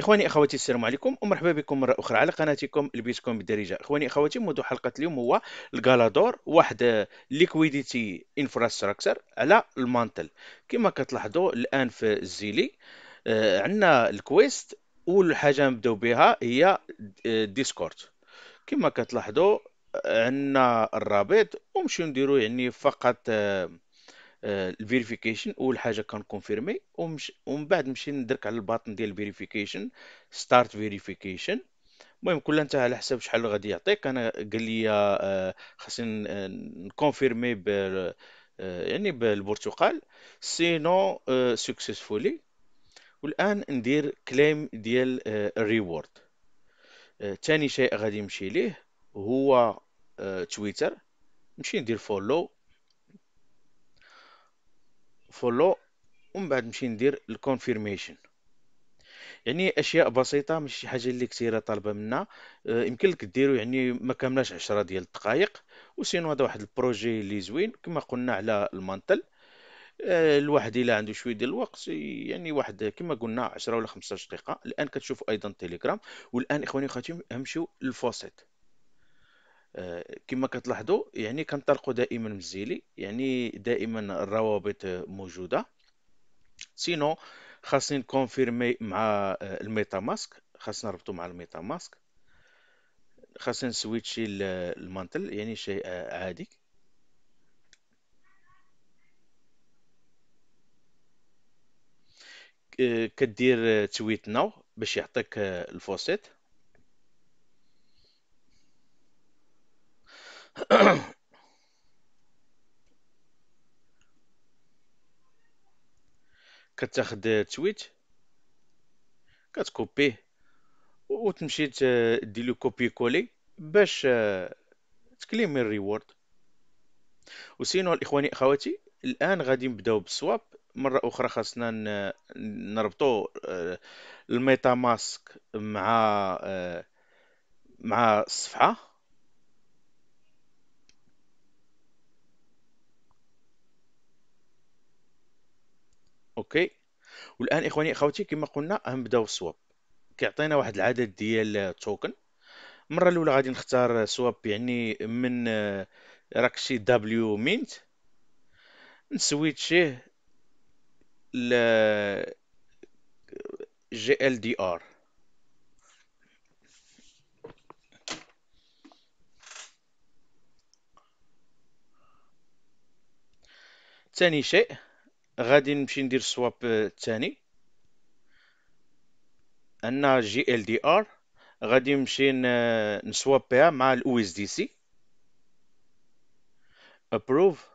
اخواني اخواتي السلام عليكم ومرحبا بكم مره اخرى على قناتكم البيتكوين بالدارجه اخواني اخواتي موضوع حلقه اليوم هو الجالادور واحد ليكويديتي انفراستراكشر على المانتل كما كتلاحظوا الان في الزيلي آه عندنا الكويست اول حاجه نبداو بها هي ديسكورد آه، كما كتلاحظوا آه، عندنا الرابط ونمشيو نديرو يعني فقط آه آه، الفيريفيكيشن اول حاجه كنكونفيرمي ومن بعد نمشي ندرك على الباطن ديال الفيريفيكيشن ستارت فيريفيكيشن المهم كل انت على حسب شحال غادي يعطيك انا قال لي آه، خاصني نكونفيرمي آه، ب يعني بالبرتقال سينو سكسسفولي والان ندير كليم ديال الريورد ثاني شيء غادي نمشي ليه هو تويتر نمشي ندير فولو فولو ومن بعد نمشي ندير الكونفيرميشن يعني اشياء بسيطه ماشي شي حاجه اللي كثيره طالبه منا آه، يمكن لك ديرو يعني ما كاملاش 10 ديال الدقائق وسينو هذا واحد البروجي اللي زوين كما قلنا على المانتل آه، الواحد الا عنده شويه ديال الوقت يعني واحد كما قلنا 10 ولا 15 دقيقه الان كتشوفوا ايضا تيليجرام والان اخواني وخواتي نمشيو للفوسيت آه، كما كتلاحظوا يعني كنطلقوا دائما مزيلي يعني دائما الروابط موجوده سينو خاصني نكونفيرمي مع آه، الميتا ماسك خاصنا نربطو مع الميتا ماسك خاصني نسويتشي المانتل يعني شيء عادي آه، كدير تويت ناو باش يعطيك الفوسيت كتاخد تويت كتكوبيه وتمشي دير له كوبي كولي باش تكليم الريورد وسينو الاخواني اخواتي الان غادي نبداو بالسواب مره اخرى خاصنا نربطو الميتا ماسك مع مع الصفحه اوكي والان اخواني اخواتي كما قلنا غنبداو السواب كيعطينا واحد العدد ديال التوكن المره الاولى غادي نختار سواب يعني من آه، راكشي دبليو مينت نسويتشيه ل آه، جي ال دي ار ثاني شيء غادي نمشي ندير السواب آه، الثاني عندنا جي ال دي ار غادي نمشي نسواب بها مع الاو اس دي سي ابروف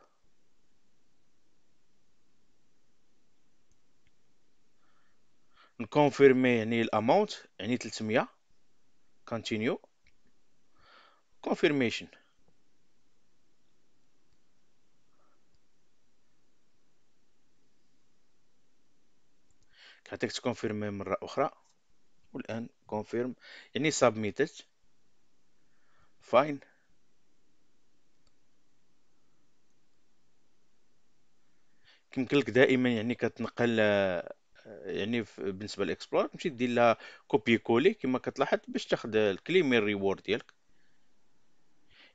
نكونفيرمي يعني الاماونت يعني 300 كونتينيو كونفيرميشن كعطيك تكونفيرمي مرة أخرى والآن كونفيرم يعني سابميتت فاين كيمكن لك دائما يعني كتنقل يعني بالنسبه للاكسبلور تمشي دير لها كوبي كولي كما كتلاحظ باش تاخد الكليم الريورد ديالك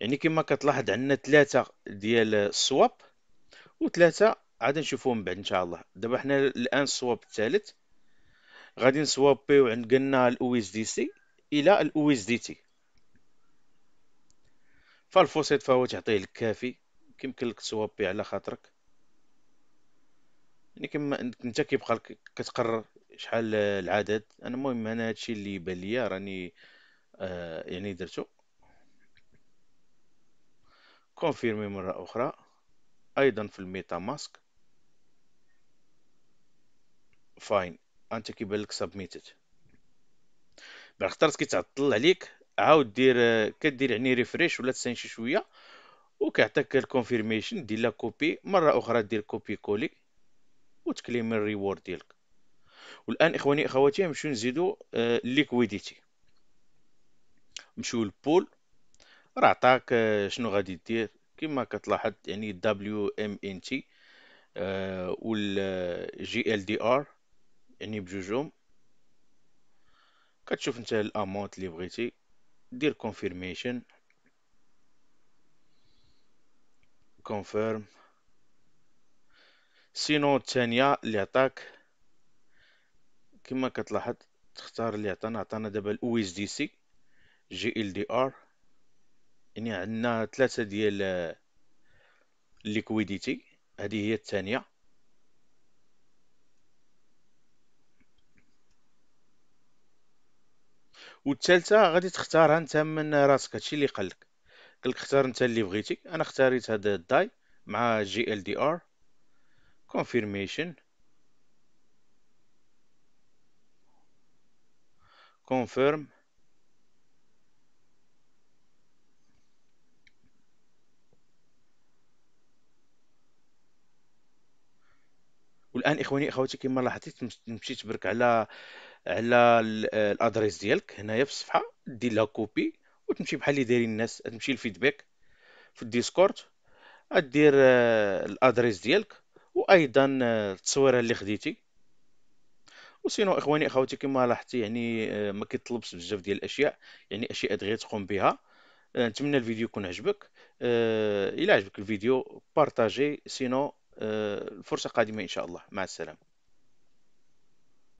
يعني كما كتلاحظ عندنا ثلاثه ديال السواب وثلاثه عاد نشوفوهم بعد ان شاء الله دابا حنا الان السواب الثالث غادي نسوابيو عند قلنا الاو اس دي سي الى الاو اس دي تي فالفوسيت فهو تعطيه الكافي كيمكن لك تسوابي على خاطرك يعني كما انت كيبقى لك كتقرر شحال العدد انا المهم انا هادشي اللي يبان ليا راني آه يعني درتو كونفيرمي مره اخرى ايضا في الميتا ماسك فاين انت كيبان لك سبميتد بعد خطرت كيتعطل عليك عاود دير كدير يعني ريفريش ولا تسين شي شويه وكيعطيك الكونفيرميشن دير لا كوبي مره اخرى دير كوبي كولي وتكليم الريورد ديالك والان اخواني اخواتي نمشيو نزيدو ليكويديتي نمشيو للبول راه عطاك آه، شنو غادي دير كما كتلاحظ يعني دبليو ام ان تي والجي ال دي ار يعني بجوجهم كتشوف انت الامونت اللي بغيتي دير كونفيرميشن كونفيرم سينو الثانية اللي عطاك كما كتلاحظ تختار اللي عطانا عطانا دابا الـ اس دي سي جي ال دي ار يعني عندنا ثلاثة ديال الليكويديتي هذه هي الثانية والثالثه غادي تختارها انت من راسك هادشي اللي قالك قالك اختار انت اللي بغيتي انا اختاريت هاد الداي مع جي ال دي ار كونفيرميشن كونفيرم والان اخواني اخواتي كما لاحظتي تمشي تبرك على على الادريس ديالك هنايا في الصفحه دير لها كوبي وتمشي بحال اللي دايرين الناس تمشي الفيدباك في الديسكورد دير الادريس ديالك وايضا التصويره اللي خديتي وسينو اخواني اخواتي كما لاحظتي يعني ما كيطلبش بزاف ديال الاشياء يعني اشياء دغيا تقوم بها نتمنى الفيديو يكون عجبك الى عجبك الفيديو بارطاجي سينو آه، الفرصة قادمة إن شاء الله مع السلامة